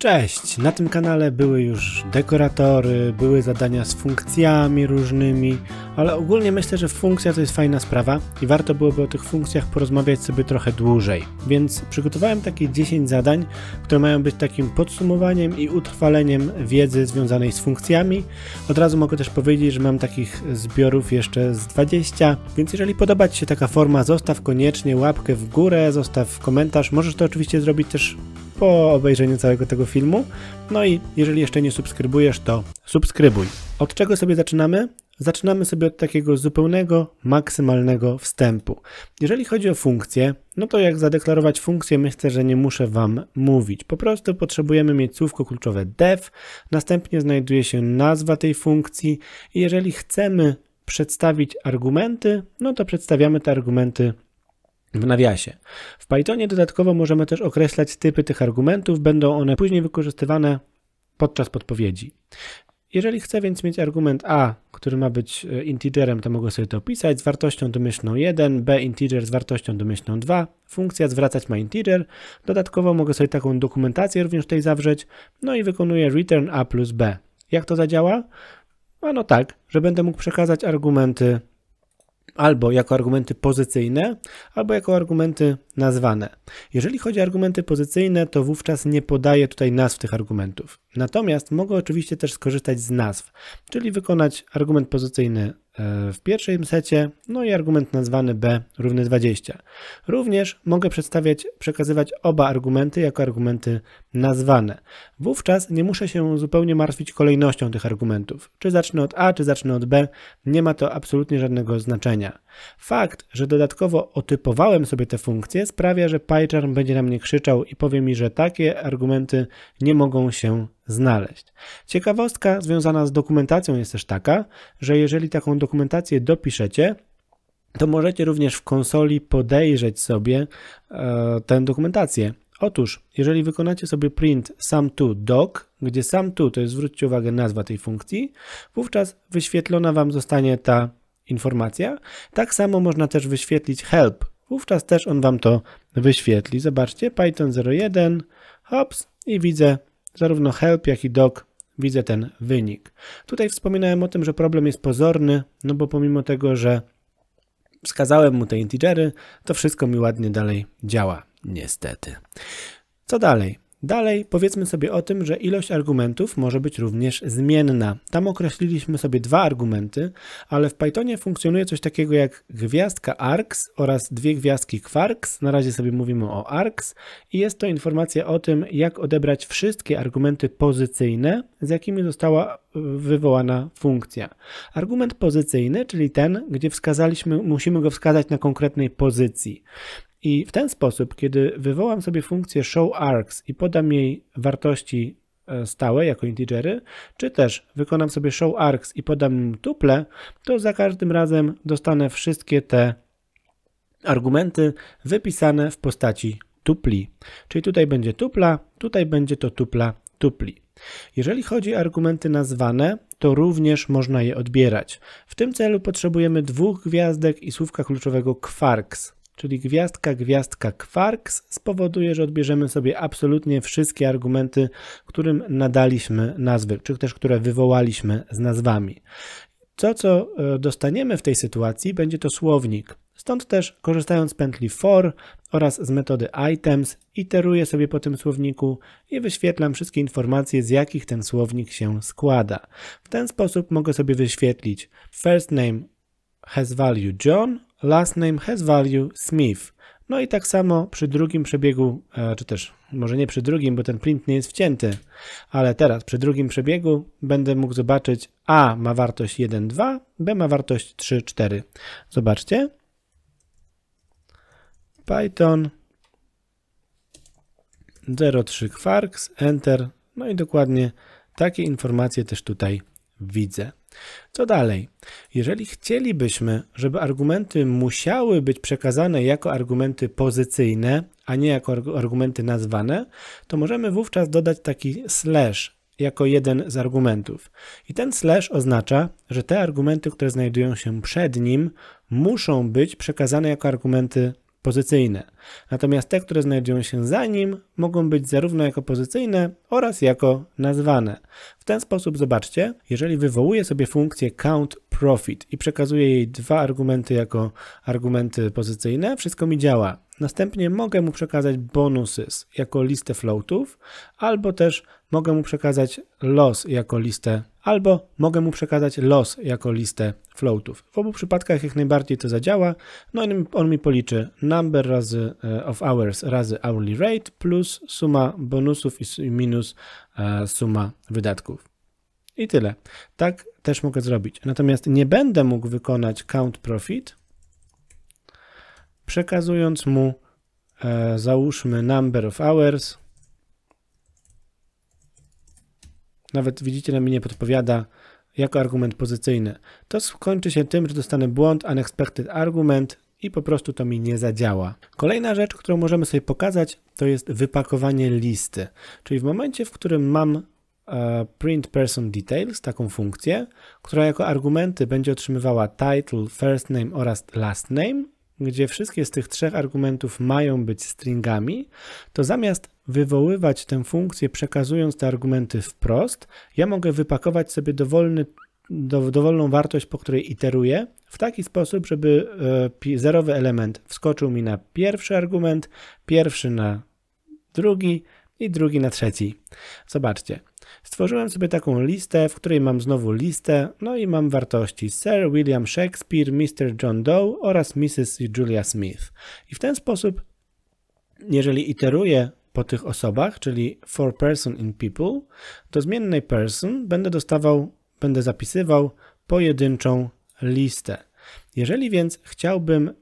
Cześć! Na tym kanale były już dekoratory, były zadania z funkcjami różnymi, ale ogólnie myślę, że funkcja to jest fajna sprawa i warto byłoby o tych funkcjach porozmawiać sobie trochę dłużej. Więc przygotowałem takie 10 zadań, które mają być takim podsumowaniem i utrwaleniem wiedzy związanej z funkcjami. Od razu mogę też powiedzieć, że mam takich zbiorów jeszcze z 20, więc jeżeli podoba Ci się taka forma, zostaw koniecznie łapkę w górę, zostaw komentarz. Możesz to oczywiście zrobić też po obejrzeniu całego tego filmu. No i jeżeli jeszcze nie subskrybujesz, to subskrybuj. Od czego sobie zaczynamy? Zaczynamy sobie od takiego zupełnego, maksymalnego wstępu. Jeżeli chodzi o funkcję, no to jak zadeklarować funkcję, myślę, że nie muszę Wam mówić. Po prostu potrzebujemy mieć słówko kluczowe def, następnie znajduje się nazwa tej funkcji i jeżeli chcemy przedstawić argumenty, no to przedstawiamy te argumenty w nawiasie. W Pythonie dodatkowo możemy też określać typy tych argumentów, będą one później wykorzystywane podczas podpowiedzi. Jeżeli chcę więc mieć argument A, który ma być e, integerem, to mogę sobie to opisać z wartością domyślną 1, B integer z wartością domyślną 2, funkcja zwracać ma integer, dodatkowo mogę sobie taką dokumentację również tutaj zawrzeć, no i wykonuję return A plus B. Jak to zadziała? Ano tak, że będę mógł przekazać argumenty albo jako argumenty pozycyjne, albo jako argumenty nazwane. Jeżeli chodzi o argumenty pozycyjne, to wówczas nie podaję tutaj nazw tych argumentów. Natomiast mogę oczywiście też skorzystać z nazw, czyli wykonać argument pozycyjny w pierwszym secie, no i argument nazwany b równy 20. Również mogę przedstawiać, przekazywać oba argumenty jako argumenty nazwane. Wówczas nie muszę się zupełnie martwić kolejnością tych argumentów. Czy zacznę od a, czy zacznę od b, nie ma to absolutnie żadnego znaczenia. Fakt, że dodatkowo otypowałem sobie te funkcje sprawia, że PyCharm będzie na mnie krzyczał i powie mi, że takie argumenty nie mogą się znaleźć. Ciekawostka związana z dokumentacją jest też taka, że jeżeli taką dokumentację dopiszecie, to możecie również w konsoli podejrzeć sobie e, tę dokumentację. Otóż, jeżeli wykonacie sobie print sam doc gdzie sam to jest, zwróćcie uwagę, nazwa tej funkcji, wówczas wyświetlona Wam zostanie ta informacja. Tak samo można też wyświetlić help, wówczas też on Wam to wyświetli. Zobaczcie, Python 01, hops i widzę zarówno help, jak i doc widzę ten wynik. Tutaj wspominałem o tym, że problem jest pozorny, no bo pomimo tego, że wskazałem mu te integery, to wszystko mi ładnie dalej działa, niestety. Co dalej? Dalej powiedzmy sobie o tym, że ilość argumentów może być również zmienna. Tam określiliśmy sobie dwa argumenty, ale w Pythonie funkcjonuje coś takiego jak gwiazdka args oraz dwie gwiazdki quarks. Na razie sobie mówimy o args i jest to informacja o tym, jak odebrać wszystkie argumenty pozycyjne, z jakimi została y, wywołana funkcja. Argument pozycyjny, czyli ten, gdzie wskazaliśmy, musimy go wskazać na konkretnej pozycji. I w ten sposób, kiedy wywołam sobie funkcję show args i podam jej wartości e, stałe jako integery, czy też wykonam sobie show args i podam tuple, to za każdym razem dostanę wszystkie te argumenty wypisane w postaci tupli. Czyli tutaj będzie tupla, tutaj będzie to tupla tupli. Jeżeli chodzi o argumenty nazwane, to również można je odbierać. W tym celu potrzebujemy dwóch gwiazdek i słówka kluczowego quarks czyli gwiazdka, gwiazdka, quarks spowoduje, że odbierzemy sobie absolutnie wszystkie argumenty, którym nadaliśmy nazwy, czy też które wywołaliśmy z nazwami. To, co e, dostaniemy w tej sytuacji, będzie to słownik. Stąd też, korzystając z pętli for oraz z metody items, iteruję sobie po tym słowniku i wyświetlam wszystkie informacje, z jakich ten słownik się składa. W ten sposób mogę sobie wyświetlić first name has value John, last name has value Smith. No i tak samo przy drugim przebiegu, e, czy też może nie przy drugim, bo ten print nie jest wcięty, ale teraz przy drugim przebiegu będę mógł zobaczyć A ma wartość 1, 2, B ma wartość 3, 4. Zobaczcie. Python 03 quarks, enter. No i dokładnie takie informacje też tutaj widzę. Co dalej? Jeżeli chcielibyśmy, żeby argumenty musiały być przekazane jako argumenty pozycyjne, a nie jako argumenty nazwane, to możemy wówczas dodać taki slash jako jeden z argumentów. I ten slash oznacza, że te argumenty, które znajdują się przed nim, muszą być przekazane jako argumenty pozycyjne. Natomiast te, które znajdują się za nim, mogą być zarówno jako pozycyjne oraz jako nazwane. W ten sposób zobaczcie, jeżeli wywołuję sobie funkcję count profit i przekazuję jej dwa argumenty jako argumenty pozycyjne, wszystko mi działa. Następnie mogę mu przekazać bonuses jako listę floatów, albo też mogę mu przekazać los jako listę albo mogę mu przekazać los jako listę floatów. W obu przypadkach jak najbardziej to zadziała. No i on mi policzy number razy e, of hours razy hourly rate plus suma bonusów i minus e, suma wydatków. I tyle. Tak też mogę zrobić. Natomiast nie będę mógł wykonać count profit, przekazując mu e, załóżmy number of hours nawet widzicie na mnie podpowiada jako argument pozycyjny. To skończy się tym, że dostanę błąd unexpected argument i po prostu to mi nie zadziała. Kolejna rzecz, którą możemy sobie pokazać, to jest wypakowanie listy. Czyli w momencie, w którym mam e, print person details, taką funkcję, która jako argumenty będzie otrzymywała title, first name oraz last name, gdzie wszystkie z tych trzech argumentów mają być stringami, to zamiast wywoływać tę funkcję przekazując te argumenty wprost, ja mogę wypakować sobie dowolny, dowolną wartość, po której iteruję, w taki sposób, żeby e, zerowy element wskoczył mi na pierwszy argument, pierwszy na drugi i drugi na trzeci. Zobaczcie, Stworzyłem sobie taką listę, w której mam znowu listę, no i mam wartości Sir William Shakespeare, Mr. John Doe oraz Mrs. Julia Smith. I w ten sposób, jeżeli iteruję po tych osobach, czyli for person in people, do zmiennej person będę dostawał, będę zapisywał pojedynczą listę. Jeżeli więc chciałbym e,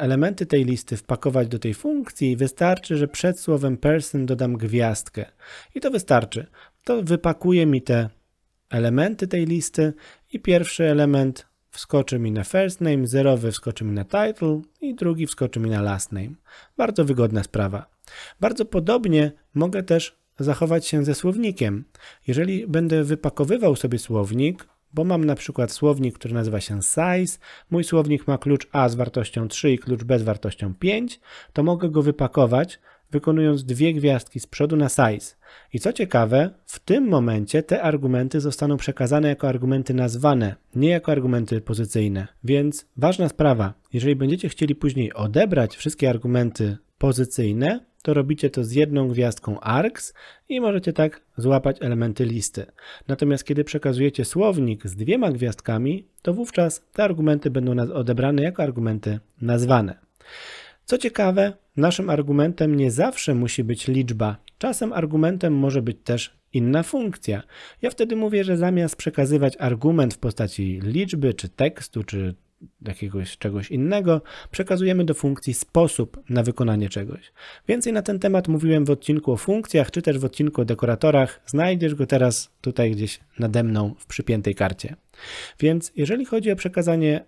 elementy tej listy wpakować do tej funkcji, wystarczy, że przed słowem person dodam gwiazdkę. I to wystarczy, to wypakuje mi te elementy tej listy i pierwszy element wskoczy mi na first name, zerowy wskoczy mi na title i drugi wskoczy mi na last name. Bardzo wygodna sprawa. Bardzo podobnie mogę też zachować się ze słownikiem. Jeżeli będę wypakowywał sobie słownik, bo mam na przykład słownik, który nazywa się size, mój słownik ma klucz A z wartością 3 i klucz B z wartością 5, to mogę go wypakować wykonując dwie gwiazdki z przodu na size. I co ciekawe, w tym momencie te argumenty zostaną przekazane jako argumenty nazwane, nie jako argumenty pozycyjne. Więc ważna sprawa, jeżeli będziecie chcieli później odebrać wszystkie argumenty pozycyjne, to robicie to z jedną gwiazdką args i możecie tak złapać elementy listy. Natomiast kiedy przekazujecie słownik z dwiema gwiazdkami, to wówczas te argumenty będą odebrane jako argumenty nazwane. Co ciekawe, Naszym argumentem nie zawsze musi być liczba, czasem argumentem może być też inna funkcja. Ja wtedy mówię, że zamiast przekazywać argument w postaci liczby, czy tekstu, czy jakiegoś czegoś innego, przekazujemy do funkcji sposób na wykonanie czegoś. Więcej na ten temat mówiłem w odcinku o funkcjach, czy też w odcinku o dekoratorach. Znajdziesz go teraz tutaj gdzieś nade mną w przypiętej karcie. Więc jeżeli chodzi o przekazanie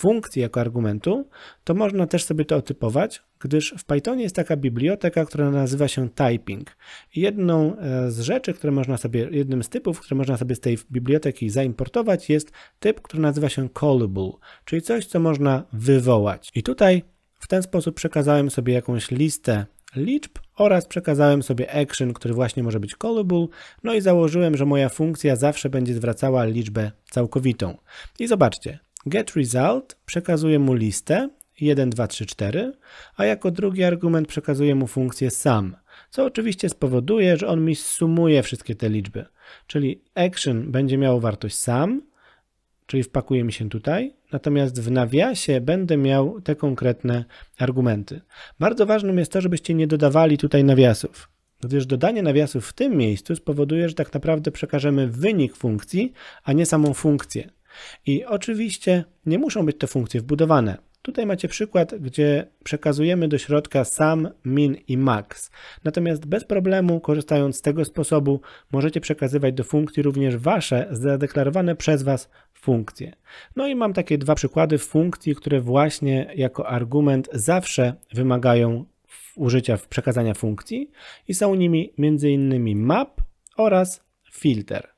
funkcji jako argumentu, to można też sobie to otypować, gdyż w Pythonie jest taka biblioteka, która nazywa się typing. Jedną e, z rzeczy, które można sobie, jednym z typów, które można sobie z tej biblioteki zaimportować jest typ, który nazywa się callable, czyli coś, co można wywołać. I tutaj w ten sposób przekazałem sobie jakąś listę liczb oraz przekazałem sobie action, który właśnie może być callable, no i założyłem, że moja funkcja zawsze będzie zwracała liczbę całkowitą. I zobaczcie, GetResult przekazuje mu listę 1, 2, 3, 4, a jako drugi argument przekazuje mu funkcję sum, co oczywiście spowoduje, że on mi sumuje wszystkie te liczby. Czyli action będzie miało wartość sum, czyli wpakuje mi się tutaj, natomiast w nawiasie będę miał te konkretne argumenty. Bardzo ważnym jest to, żebyście nie dodawali tutaj nawiasów, gdyż no dodanie nawiasów w tym miejscu spowoduje, że tak naprawdę przekażemy wynik funkcji, a nie samą funkcję. I oczywiście nie muszą być te funkcje wbudowane. Tutaj macie przykład, gdzie przekazujemy do środka sam, min i max. Natomiast bez problemu, korzystając z tego sposobu, możecie przekazywać do funkcji również wasze zadeklarowane przez was funkcje. No i mam takie dwa przykłady funkcji, które właśnie jako argument zawsze wymagają użycia przekazania funkcji i są nimi m.in. map oraz filter.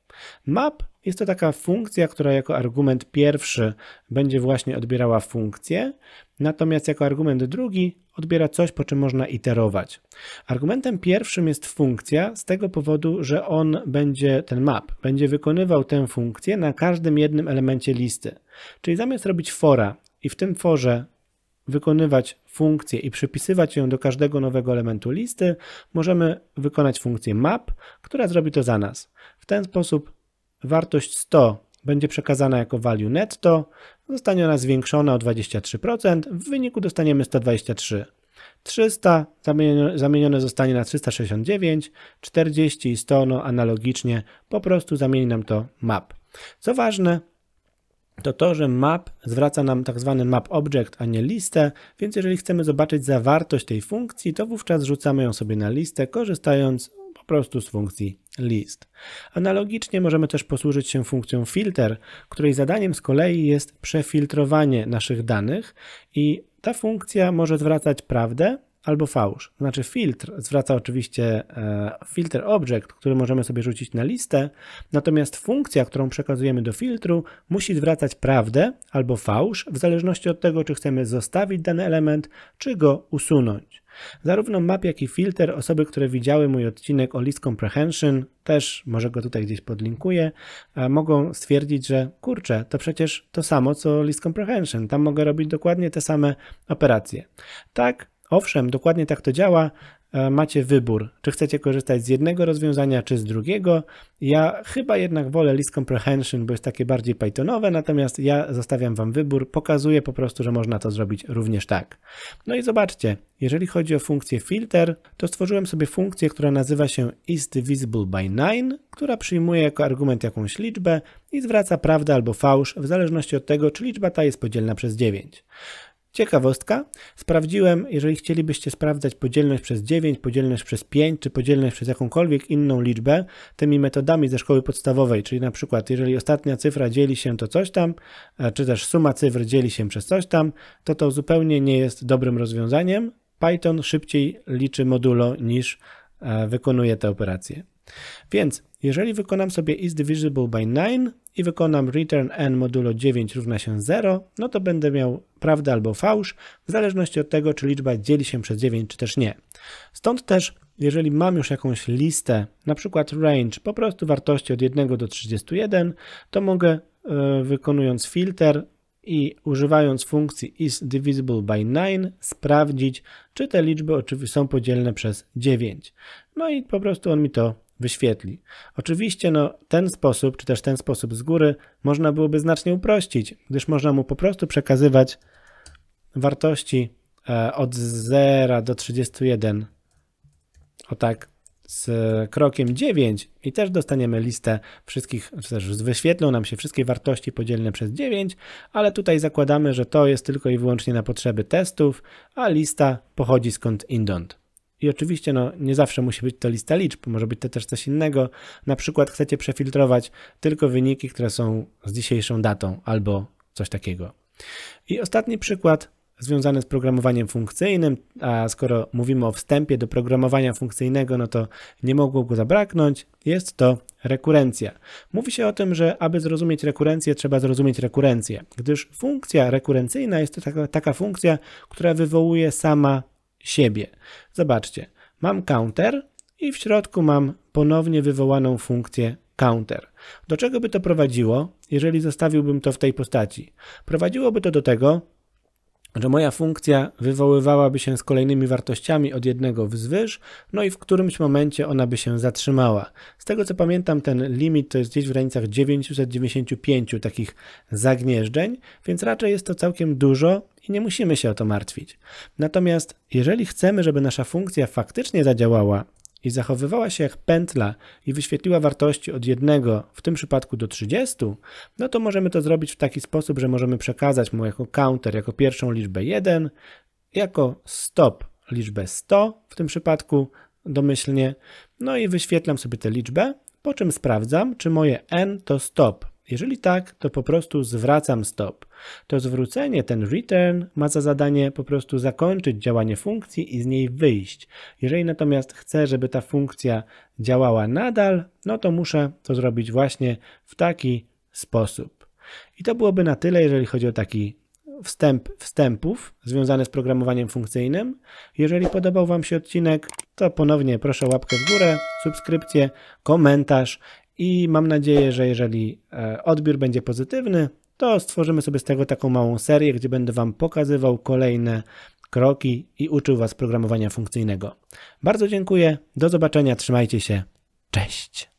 Map jest to taka funkcja, która jako argument pierwszy będzie właśnie odbierała funkcję, natomiast jako argument drugi odbiera coś, po czym można iterować. Argumentem pierwszym jest funkcja z tego powodu, że on będzie, ten map, będzie wykonywał tę funkcję na każdym jednym elemencie listy. Czyli zamiast robić fora i w tym forze wykonywać funkcję i przypisywać ją do każdego nowego elementu listy, możemy wykonać funkcję map, która zrobi to za nas. W ten sposób wartość 100 będzie przekazana jako value netto, zostanie ona zwiększona o 23%, w wyniku dostaniemy 123. 300 zamienione zostanie na 369, 40 i 100 no analogicznie, po prostu zamieni nam to map. Co ważne, to to, że map zwraca nam tak zwany map object, a nie listę, więc jeżeli chcemy zobaczyć zawartość tej funkcji, to wówczas rzucamy ją sobie na listę, korzystając po prostu z funkcji list. Analogicznie możemy też posłużyć się funkcją filter, której zadaniem z kolei jest przefiltrowanie naszych danych i ta funkcja może zwracać prawdę albo fałsz. Znaczy filtr zwraca oczywiście e, filter object, który możemy sobie rzucić na listę, natomiast funkcja, którą przekazujemy do filtru musi zwracać prawdę albo fałsz w zależności od tego, czy chcemy zostawić dany element, czy go usunąć. Zarówno map, jak i filter, osoby, które widziały mój odcinek o list comprehension, też może go tutaj gdzieś podlinkuję, mogą stwierdzić, że kurczę, to przecież to samo co list comprehension, tam mogę robić dokładnie te same operacje. Tak, Owszem, dokładnie tak to działa, E, macie wybór, czy chcecie korzystać z jednego rozwiązania, czy z drugiego. Ja chyba jednak wolę list comprehension, bo jest takie bardziej Pythonowe, natomiast ja zostawiam Wam wybór, pokazuję po prostu, że można to zrobić również tak. No i zobaczcie, jeżeli chodzi o funkcję filter, to stworzyłem sobie funkcję, która nazywa się is_divisible_by_nine, która przyjmuje jako argument jakąś liczbę i zwraca prawdę albo fałsz w zależności od tego, czy liczba ta jest podzielna przez 9. Ciekawostka, sprawdziłem, jeżeli chcielibyście sprawdzać podzielność przez 9, podzielność przez 5, czy podzielność przez jakąkolwiek inną liczbę, tymi metodami ze szkoły podstawowej, czyli na przykład jeżeli ostatnia cyfra dzieli się to coś tam, e, czy też suma cyfr dzieli się przez coś tam, to to zupełnie nie jest dobrym rozwiązaniem. Python szybciej liczy modulo niż e, wykonuje te operacje. Więc jeżeli wykonam sobie is divisible by 9 i wykonam return n modulo 9 równa się 0, no to będę miał prawdę albo fałsz, w zależności od tego, czy liczba dzieli się przez 9, czy też nie. Stąd też, jeżeli mam już jakąś listę, na przykład range, po prostu wartości od 1 do 31, to mogę yy, wykonując filter i używając funkcji is divisible by 9 sprawdzić, czy te liczby oczywiście są podzielne przez 9. No i po prostu on mi to wyświetli. Oczywiście no, ten sposób, czy też ten sposób z góry, można byłoby znacznie uprościć, gdyż można mu po prostu przekazywać wartości e, od 0 do 31, o tak, z krokiem 9 i też dostaniemy listę wszystkich, czy też wyświetlą nam się wszystkie wartości podzielne przez 9, ale tutaj zakładamy, że to jest tylko i wyłącznie na potrzeby testów, a lista pochodzi skąd indąd. I oczywiście no, nie zawsze musi być to lista liczb, może być to też coś innego. Na przykład chcecie przefiltrować tylko wyniki, które są z dzisiejszą datą albo coś takiego. I ostatni przykład związany z programowaniem funkcyjnym, a skoro mówimy o wstępie do programowania funkcyjnego, no to nie mogło go zabraknąć, jest to rekurencja. Mówi się o tym, że aby zrozumieć rekurencję, trzeba zrozumieć rekurencję, gdyż funkcja rekurencyjna jest to taka, taka funkcja, która wywołuje sama siebie. Zobaczcie, mam counter i w środku mam ponownie wywołaną funkcję counter. Do czego by to prowadziło, jeżeli zostawiłbym to w tej postaci? Prowadziłoby to do tego, że moja funkcja wywoływałaby się z kolejnymi wartościami od jednego wzwyż, no i w którymś momencie ona by się zatrzymała. Z tego co pamiętam, ten limit to jest gdzieś w granicach 995 takich zagnieżdżeń, więc raczej jest to całkiem dużo i nie musimy się o to martwić. Natomiast jeżeli chcemy, żeby nasza funkcja faktycznie zadziałała i zachowywała się jak pętla i wyświetliła wartości od 1, w tym przypadku do 30, no to możemy to zrobić w taki sposób, że możemy przekazać mu jako counter, jako pierwszą liczbę 1, jako stop liczbę 100 w tym przypadku domyślnie, no i wyświetlam sobie tę liczbę, po czym sprawdzam, czy moje n to stop jeżeli tak, to po prostu zwracam stop. To zwrócenie, ten return, ma za zadanie po prostu zakończyć działanie funkcji i z niej wyjść. Jeżeli natomiast chcę, żeby ta funkcja działała nadal, no to muszę to zrobić właśnie w taki sposób. I to byłoby na tyle, jeżeli chodzi o taki wstęp wstępów związanych z programowaniem funkcyjnym. Jeżeli podobał Wam się odcinek, to ponownie proszę łapkę w górę, subskrypcję, komentarz i mam nadzieję, że jeżeli e, odbiór będzie pozytywny, to stworzymy sobie z tego taką małą serię, gdzie będę Wam pokazywał kolejne kroki i uczył Was programowania funkcyjnego. Bardzo dziękuję, do zobaczenia, trzymajcie się, cześć!